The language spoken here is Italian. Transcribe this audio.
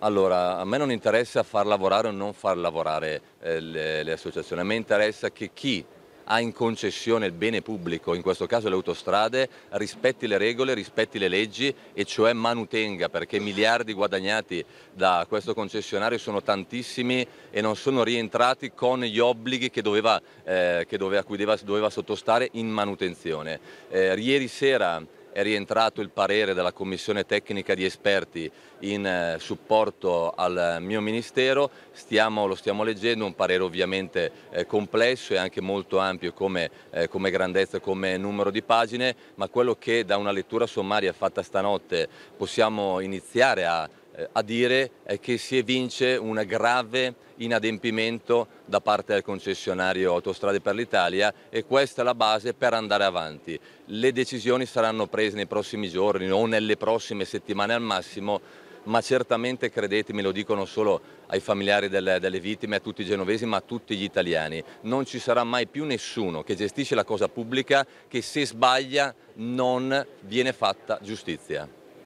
Allora, a me non interessa far lavorare o non far lavorare eh, le, le associazioni, a me interessa che chi ha in concessione il bene pubblico, in questo caso le autostrade, rispetti le regole, rispetti le leggi e cioè manutenga perché i miliardi guadagnati da questo concessionario sono tantissimi e non sono rientrati con gli obblighi doveva, eh, doveva, a cui doveva, doveva, sottostare in manutenzione. Eh, ieri sera è rientrato il parere della commissione tecnica di esperti in eh, supporto al eh, mio ministero, stiamo, lo stiamo leggendo, un parere ovviamente eh, complesso e anche molto ampio come, come grandezza, come numero di pagine, ma quello che da una lettura sommaria fatta stanotte possiamo iniziare a eh, a dire è che si evince un grave inadempimento da parte del concessionario Autostrade per l'Italia e questa è la base per andare avanti. Le decisioni saranno prese nei prossimi giorni o nelle prossime settimane al massimo, ma certamente credetemi, lo dico non solo ai familiari delle, delle, vittime, a tutti i genovesi, ma a tutti gli italiani. Non ci sarà mai più nessuno che gestisce la cosa pubblica che se sbaglia non viene fatta giustizia.